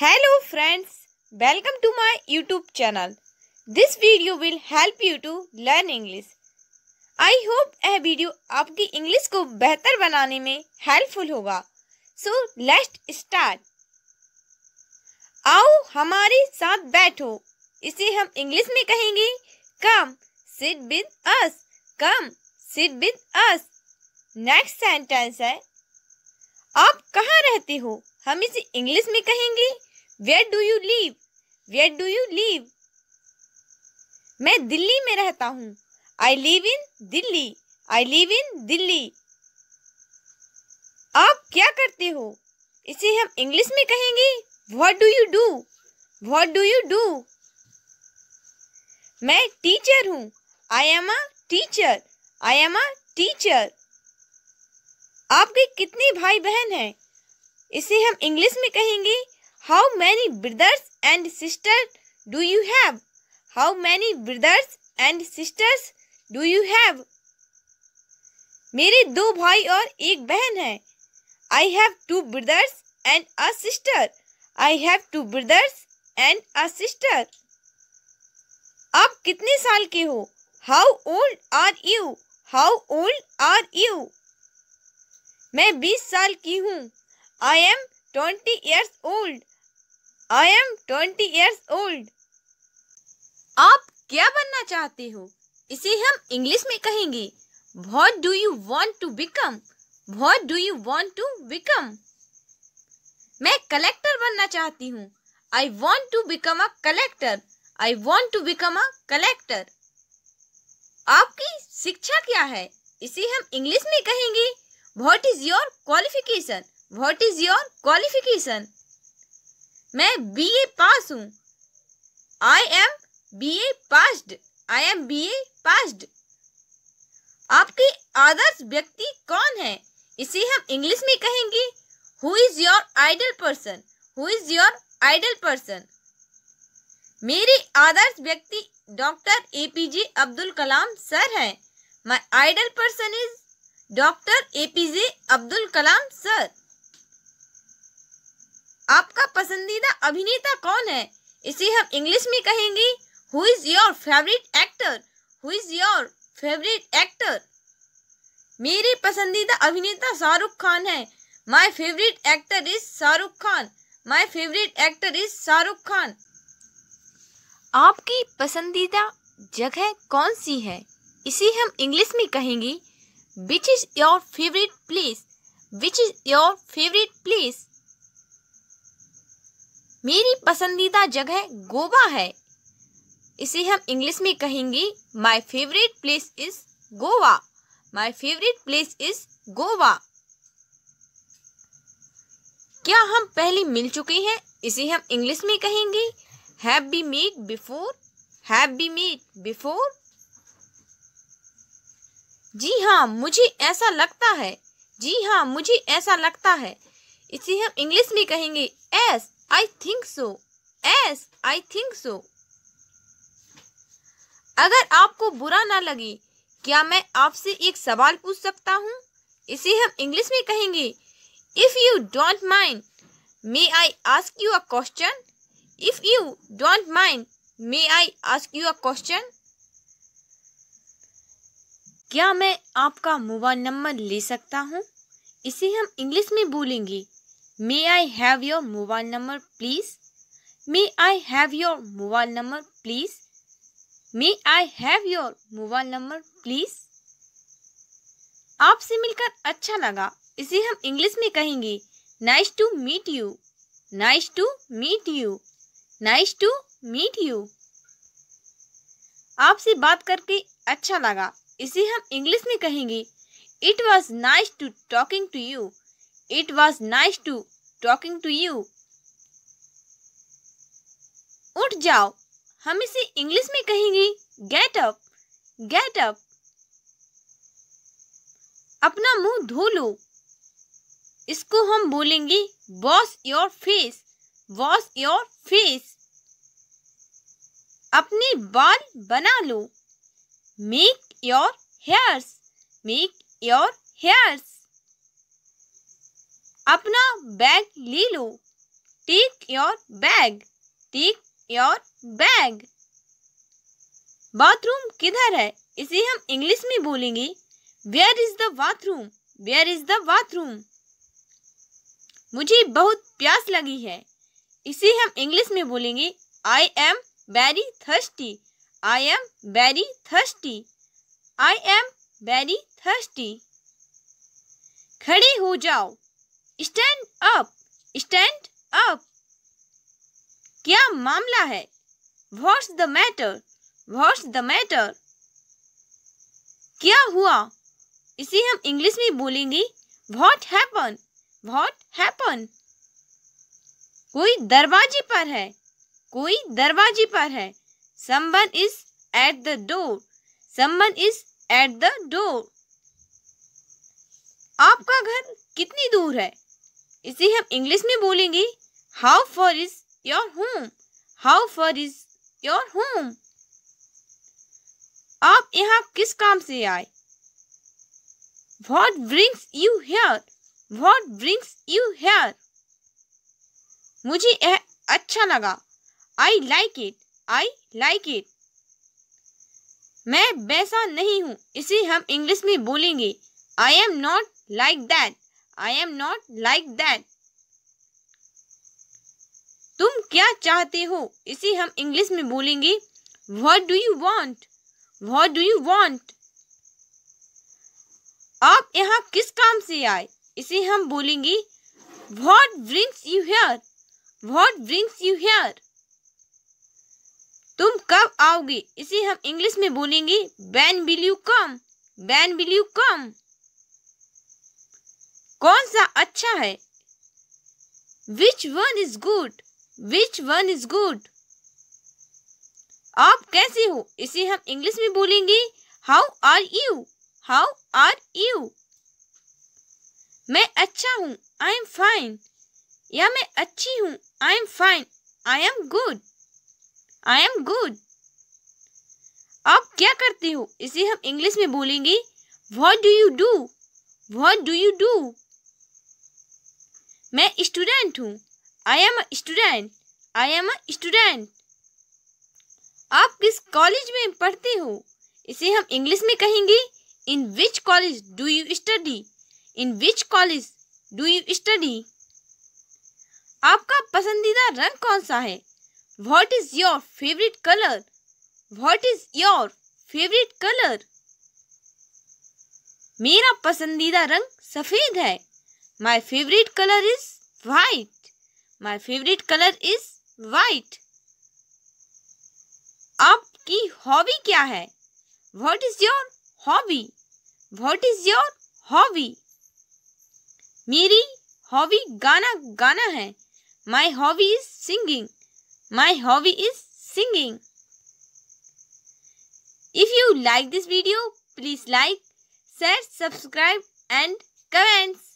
Hello friends, welcome to my YouTube channel. This video will help you to learn English. I hope यह video आपकी English को बेहतर बनाने में helpful होगा सो लेट्स स्टार्ट आओ हमारे साथ बैठो इसे हम इंग्लिश में कहेंगे come sit with us come sit with us next sentence है आप कहाँ रहते हो हम इसे इंग्लिश में कहेंगे where do you live where do you live मैं दिल्ली में रहता हूँ I live in Delhi I live in Delhi आप क्या करते हो इसे हम इंग्लिश में कहेंगे what do you do what do you do मैं टीचर हूँ I am a teacher I am a teacher आपके कितने भाई बहन हैं इसे हम इंग्लिश में कहेंगे How many brothers and sisters do you have? How many brothers and sisters do you have? मेरे दो भाई और एक बहन है I have two brothers and a sister. I have two brothers and a sister. आप कितने साल के हो How old are you? How old are you? मैं बीस साल की हूँ I am twenty years old. I am twenty years old आप क्या बनना चाहते हो इसे हम इंग्लिश में कहेंगे what do you want to become what do you want to become मैं कलेक्टर बनना चाहती हूँ I want to become a collector I want to become a collector आपकी शिक्षा क्या है इसे हम इंग्लिश में कहेंगे what is your qualification what is your qualification मैं बी ए पास हूँ I am B A passed I am B A passed आपके आदर्श व्यक्ति कौन है इसे हम इंग्लिश में कहेंगे who is your idol person who is your idol person मेरे आदर्श व्यक्ति doctor A P J Abdul Kalam sir हैं my idol person is doctor A P J Abdul Kalam sir आपका पसंदीदा अभिनेता कौन है इसे हम इंग्लिश में कहेंगे who is your favourite actor who is your favourite actor मेरे पसंदीदा अभिनेता शाहरुख खान है my favourite actor is Shahrukh Khan my favourite actor is Shahrukh Khan आपकी पसंदीदा जगह कौन सी है इसे हम इंग्लिश में कहेंगे which is your favourite place which is your favourite place मेरी पसंदीदा जगह गोवा है इसे हम इंग्लिश में कहेंगे my favourite place is Goa my favourite place is Goa क्या हम पहले मिल चुके हैं इसे हम इंग्लिश में कहेंगे have be met before have be met before जी हाँ मुझे ऐसा लगता है जी हाँ मुझे ऐसा लगता है इसे हम इंग्लिश में कहेंगे as I think so as I think so अगर आपको बुरा ना लगे क्या मैं आपसे एक सवाल पूछ सकता हूँ इसे हम इंग्लिश में कहेंगे if you don't mind may I ask you a question if you don't mind may I ask you a question क्या मैं आपका मोबाइल नंबर ले सकता हूँ इसे हम इंग्लिश में बोलेंगे may I have your mobile number please may I have your mobile number please may I have your mobile number please आपसे मिलकर अच्छा लगा इसे हम इंग्लिश में कहेंगे nice to meet you nice to meet you nice to meet you आपसे बात करके अच्छा लगा इसे हम इंग्लिश में कहेंगे it was nice to talking to you it was nice to talking to you उठ जाओ हम इसे इंग्लिश में कहेंगे गेट अप गेट अप अपना मुंह धो लो इसको हम बोलेंगे wash your face wash your face अपने बाल बना लो make your hairs make your hairs अपना बैग ले लो take your bag take your bag bathroom किधर है इसे हम इंग्लिश में बोलेंगे where is the bathroom where is the bathroom मुझे बहुत प्यास लगी है इसे हम इंग्लिश में बोलेंगे I am very thirsty I am very thirsty I am very thirsty खड़े हो जाओ स्टैंड अप स्टैंड अप क्या मामला है what's the matter what's the matter क्या हुआ इसे हम इंग्लिश में बोलेंगे व्हाट हैपन व्हाट हैपन कोई दरवाजे पर है कोई दरवाजे पर है someone is at the door someone is at the door आपका घर कितनी दूर है इसे हम इंग्लिश में बोलेंगे how far is your home how far is your home आप यहाँ किस काम से आए what brings you here what brings you here मुझे यह अच्छा लगा I like it I like it मैं वैसा नहीं हूँ इसे हम इंग्लिश में बोलेंगे I am not like that I am not like that तुम क्या चाहते हो इसे हम इंग्लिश में बोलेंगे what do you want what do you want आप यहाँ किस काम से आए इसे हम बोलेंगे what brings you here what brings you here तुम कब आओगे इसे हम इंग्लिश में बोलेंगे when will you come when will you come कौन सा अच्छा है which one is good which one is good आप कैसे हो इसे हम इंग्लिश में बोलेंगे how are you how are you मैं अच्छा हूँ आई एम फाइन या मैं अच्छी हूँ I am fine I am good I am good आप क्या करते हो इसे हम इंग्लिश में बोलेंगे what do you do what do you do मैं स्टूडेंट हूँ I am a student I am a student आप किस कॉलेज में पढ़ते हो इसे हम इंग्लिश में कहेंगे in which college do you study in which college do you study आपका पसंदीदा रंग कौन सा है what is your favourite colour what is your favourite colour मेरा पसंदीदा रंग सफ़ेद है my favorite color is white my favorite color is white आपकी हॉबी क्या है what is your hobby what is your hobby मेरी हॉबी गाना गाना है my hobby is singing my hobby is singing if you like this video please like share subscribe and comments